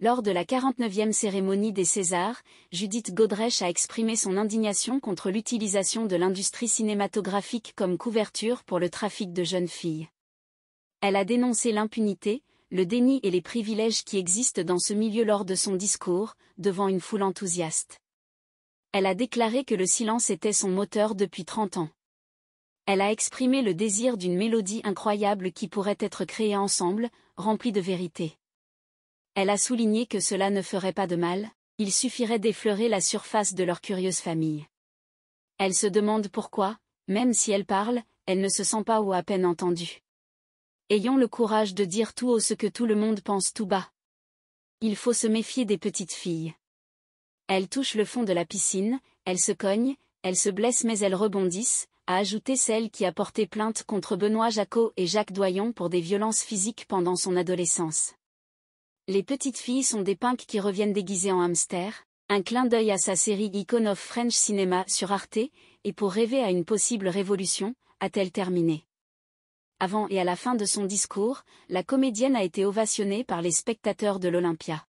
Lors de la 49e cérémonie des Césars, Judith Godrèche a exprimé son indignation contre l'utilisation de l'industrie cinématographique comme couverture pour le trafic de jeunes filles. Elle a dénoncé l'impunité, le déni et les privilèges qui existent dans ce milieu lors de son discours, devant une foule enthousiaste. Elle a déclaré que le silence était son moteur depuis 30 ans. Elle a exprimé le désir d'une mélodie incroyable qui pourrait être créée ensemble, remplie de vérité. Elle a souligné que cela ne ferait pas de mal, il suffirait d'effleurer la surface de leur curieuse famille. Elle se demande pourquoi, même si elle parle, elle ne se sent pas ou à peine entendue. Ayons le courage de dire tout haut ce que tout le monde pense tout bas. Il faut se méfier des petites filles. Elles touchent le fond de la piscine, elles se cognent, elles se blessent mais elles rebondissent, a ajouté celle qui a porté plainte contre Benoît Jacot et Jacques Doyon pour des violences physiques pendant son adolescence les petites filles sont des pinks qui reviennent déguisées en hamster, un clin d'œil à sa série Icon of French Cinema sur Arte, et pour rêver à une possible révolution, a-t-elle terminé. Avant et à la fin de son discours, la comédienne a été ovationnée par les spectateurs de l'Olympia.